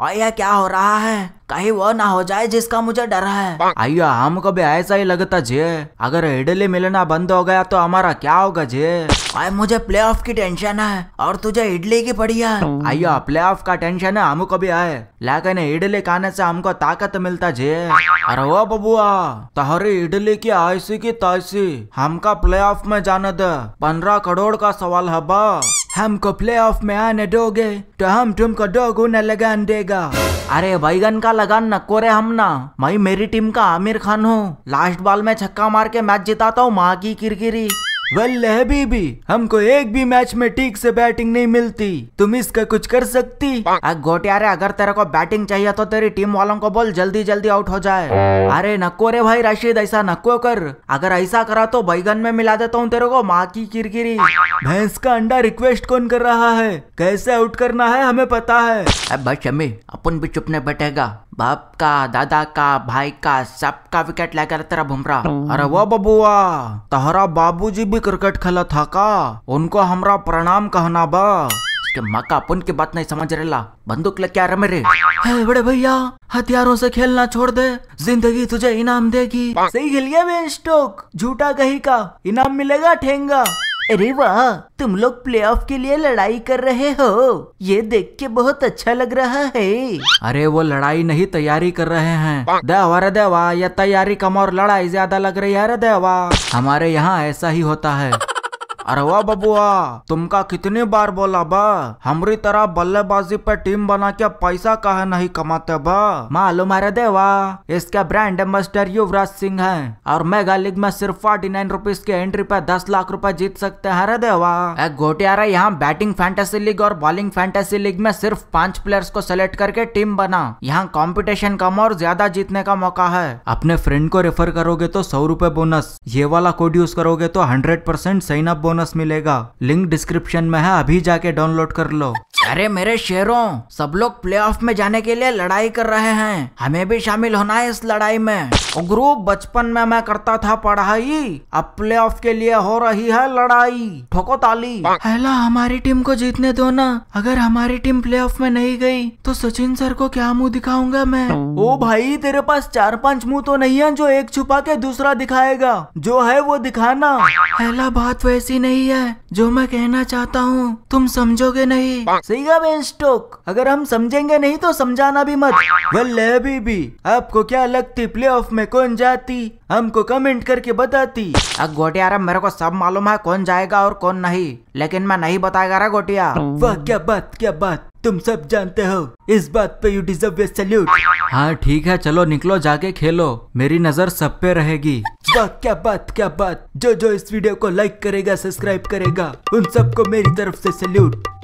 और यह क्या हो रहा है कहीं वो ना हो जाए जिसका मुझे डर है आइयो हम कभी ऐसा ही लगता जे अगर इडली मिलना बंद हो गया तो हमारा क्या होगा जे आए मुझे प्ले ऑफ की टेंशन है और तुझे इडली की पड़ी है आइयो प्ले ऑफ का टेंशन है हम कभी आए लेकिन इडली खाने से हमको ताकत मिलता जे अरे वो बबुआ तहरी इडली की आयसी की तयसी हमका प्ले ऑफ में जाना दे पंद्रह करोड़ का सवाल है बा हमको प्ले ऑफ में आने दोगे तो हम तुमको दो गुना लगान देगा अरे बैगन का लगान नक्को रे हम ना मैं मेरी टीम का आमिर खान हूँ लास्ट बॉल में छक्का मार के मैच जिताता हूँ माँ की किरकिरी वल्ल भी भी हमको एक भी मैच में ठीक से बैटिंग नहीं मिलती तुम इसका कुछ कर सकती घोटियारे अगर तेरे को बैटिंग चाहिए तो तेरी टीम वालों को बोल जल्दी जल्दी आउट हो जाए अरे नको रे भाई राशिद ऐसा नको कर अगर ऐसा करा तो बैगन में मिला देता हूँ तेरे को माँ की किरकिरी भैंस का अंडा रिक्वेस्ट कौन कर रहा है कैसे आउट करना है हमें पता है अब भाई शमी अपन भी चुपने बैठेगा बाप का दादा का भाई का सबका विकेट लेकर तेरा घूम हम्म। रहा अरे वो बबुआ तहरा बाबूजी भी क्रिकेट खेला था का उनको हमारा प्रणाम कहना बा मका पुन की बात नहीं समझ रहा बंदूक ले क्या मेरे हे बड़े भैया हथियारों से खेलना छोड़ दे जिंदगी तुझे इनाम देगी सही खेल झूठा कहीं का इनाम मिलेगा ठेंगा अरे वाह तुम लोग ऑफ के लिए लड़ाई कर रहे हो ये देख के बहुत अच्छा लग रहा है अरे वो लड़ाई नहीं तैयारी कर रहे हैं देवा रे देवा ये तैयारी कम और लड़ाई ज्यादा लग रही है रे देवा हमारे यहाँ ऐसा ही होता है अरवा बबुआ तुमका कितनी बार बोला बा हमरी तरह बल्लेबाजी पे टीम बना के पैसा कहा नहीं कमाते बा मालूम है देवा इसका ब्रांड एम्बेस्टर युवराज सिंह है और मेगा लीग में सिर्फ फोर्टी नाइन रुपीज के एंट्री पे दस लाख रूपए जीत सकते हैं अरे देवा घोटियारा यहाँ बैटिंग फैंटेसी लीग और बॉलिंग फैंटेसी लीग में सिर्फ पांच प्लेयर्स को सिलेक्ट करके टीम बना यहाँ कॉम्पिटिशन कम और ज्यादा जीतने का मौका है अपने फ्रेंड को रेफर करोगे तो सौ रूपए बोनस ये वाला कोड यूज करोगे तो hundred percent sign up bonus bonus मिलेगा लिंक डिस्क्रिप्शन में है अभी जाके डाउनलोड कर लो अरे मेरे शेरों सब लोग प्लेऑफ में जाने के लिए लड़ाई कर रहे हैं हमें भी शामिल होना है इस लड़ाई में गुरु बचपन में मैं करता था पढ़ाई अब प्लेऑफ के लिए हो रही है लड़ाई ठोको ताली हेला हमारी टीम को जीतने दो ना अगर हमारी टीम प्लेऑफ में नहीं गई तो सचिन सर को क्या मुंह दिखाऊंगा मैं ओ भाई तेरे पास चार पांच मुंह तो नहीं है जो एक छुपा के दूसरा दिखाएगा जो है वो दिखाना हेला बात वैसी नहीं है जो मैं कहना चाहता हूँ तुम समझोगे नहीं करेगा बेन स्टोक अगर हम समझेंगे नहीं तो समझाना भी मत वल्ले भी आपको क्या लगती प्ले ऑफ में कौन जाती हमको कमेंट करके बताती अब गोटिया मेरे को सब मालूम है कौन जाएगा और कौन नहीं लेकिन मैं नहीं बताएगा रहा गोटिया वह क्या बात क्या बात तुम सब जानते हो इस बात पे यू डिजर्व सल्यूट हाँ ठीक है चलो निकलो जाके खेलो मेरी नजर सब पे रहेगी वाह क्या बात क्या बात जो जो इस वीडियो को लाइक करेगा सब्सक्राइब करेगा उन सबको मेरी तरफ से सल्यूट